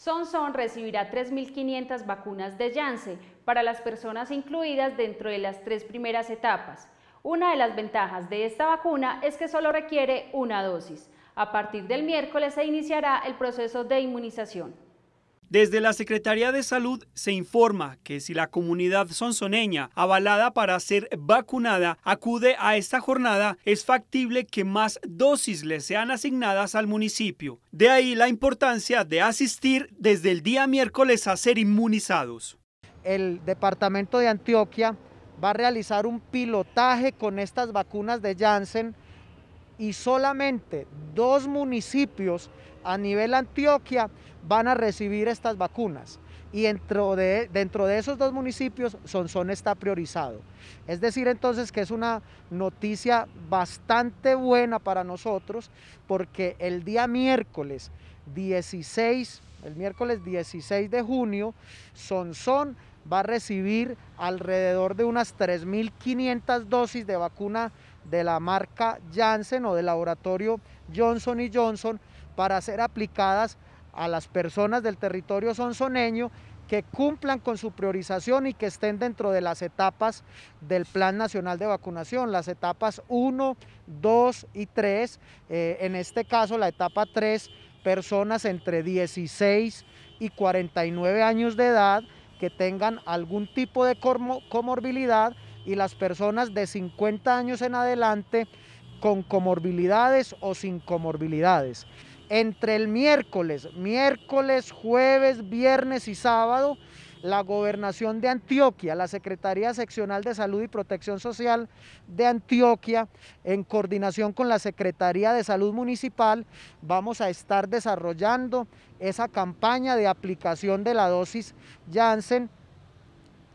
Sonson recibirá 3.500 vacunas de Janssen para las personas incluidas dentro de las tres primeras etapas. Una de las ventajas de esta vacuna es que solo requiere una dosis. A partir del miércoles se iniciará el proceso de inmunización. Desde la Secretaría de Salud se informa que si la comunidad sonsoneña avalada para ser vacunada acude a esta jornada, es factible que más dosis le sean asignadas al municipio. De ahí la importancia de asistir desde el día miércoles a ser inmunizados. El departamento de Antioquia va a realizar un pilotaje con estas vacunas de Janssen y solamente dos municipios a nivel Antioquia van a recibir estas vacunas y dentro de, dentro de esos dos municipios Sonsón está priorizado. Es decir, entonces que es una noticia bastante buena para nosotros porque el día miércoles 16, el miércoles 16 de junio, Sonsón va a recibir alrededor de unas 3.500 dosis de vacuna de la marca Janssen o del laboratorio Johnson y Johnson para ser aplicadas a las personas del territorio sonsoneño que cumplan con su priorización y que estén dentro de las etapas del Plan Nacional de Vacunación, las etapas 1, 2 y 3. Eh, en este caso, la etapa 3, personas entre 16 y 49 años de edad que tengan algún tipo de comorbilidad y las personas de 50 años en adelante con comorbilidades o sin comorbilidades. Entre el miércoles, miércoles, jueves, viernes y sábado, la gobernación de Antioquia, la Secretaría Seccional de Salud y Protección Social de Antioquia, en coordinación con la Secretaría de Salud Municipal, vamos a estar desarrollando esa campaña de aplicación de la dosis Janssen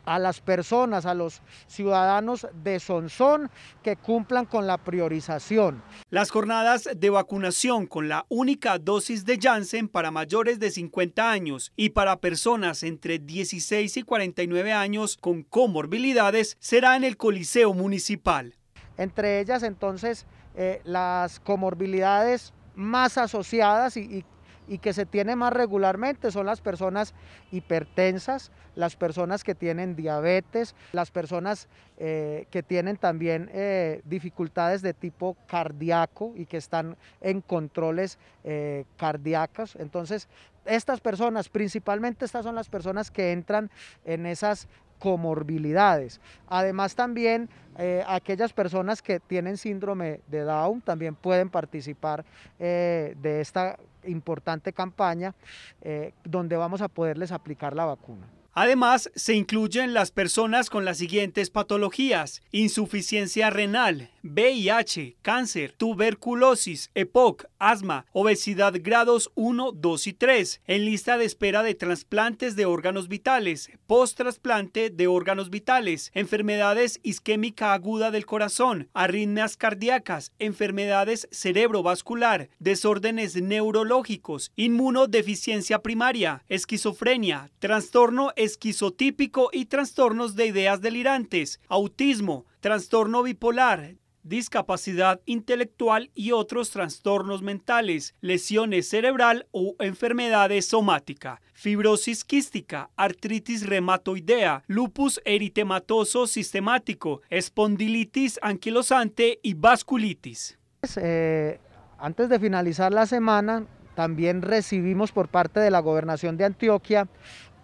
a las personas, a los ciudadanos de Sonsón que cumplan con la priorización. Las jornadas de vacunación con la única dosis de Janssen para mayores de 50 años y para personas entre 16 y 49 años con comorbilidades será en el Coliseo Municipal. Entre ellas entonces eh, las comorbilidades más asociadas y, y, y que se tiene más regularmente son las personas hipertensas, las personas que tienen diabetes, las personas eh, que tienen también eh, dificultades de tipo cardíaco y que están en controles eh, cardíacos. Entonces, estas personas, principalmente estas son las personas que entran en esas comorbilidades. Además también eh, aquellas personas que tienen síndrome de Down también pueden participar eh, de esta importante campaña eh, donde vamos a poderles aplicar la vacuna. Además, se incluyen las personas con las siguientes patologías, insuficiencia renal, VIH, cáncer, tuberculosis, EPOC, asma, obesidad grados 1, 2 y 3, en lista de espera de trasplantes de órganos vitales, post-trasplante de órganos vitales, enfermedades isquémica aguda del corazón, arritmias cardíacas, enfermedades cerebrovascular, desórdenes neurológicos, inmunodeficiencia primaria, esquizofrenia, trastorno esquizotípico y trastornos de ideas delirantes, autismo, trastorno bipolar, discapacidad intelectual y otros trastornos mentales, lesiones cerebral o enfermedades somáticas, fibrosis quística, artritis reumatoidea, lupus eritematoso sistemático, espondilitis anquilosante y vasculitis. Pues, eh, antes de finalizar la semana, también recibimos por parte de la Gobernación de Antioquia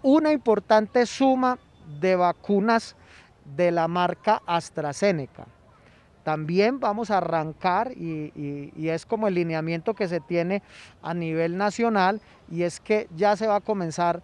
una importante suma de vacunas de la marca AstraZeneca. También vamos a arrancar y, es como el lineamiento que se tiene a nivel nacional y es que ya se va a comenzar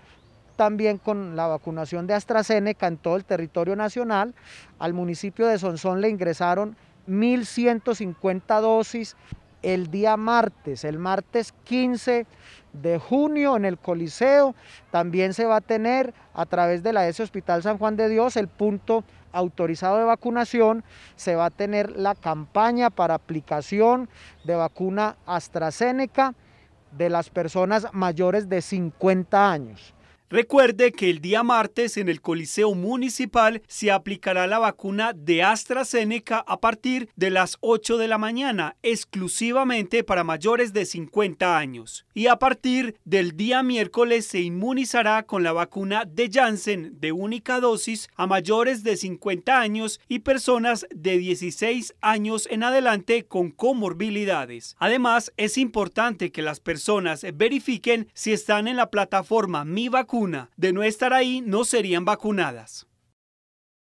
también con la vacunación de AstraZeneca en todo el territorio nacional. Al municipio de Sonsón le ingresaron 1.150 dosis el día martes, el martes 15 de junio en el Coliseo. También se va a tener a través de la S Hospital San Juan de Dios el punto autorizado de vacunación. Se va a tener la campaña para aplicación de vacuna AstraZeneca de las personas mayores de 50 años. Recuerde que el día martes en el Coliseo Municipal se aplicará la vacuna de AstraZeneca a partir de las 8 de la mañana, exclusivamente para mayores de 50 años. Y a partir del día miércoles se inmunizará con la vacuna de Janssen de única dosis a mayores de 50 años y personas de 16 años en adelante con comorbilidades. Además, es importante que las personas verifiquen si están en la plataforma Mi Vacuna de no estar ahí, no serían vacunadas.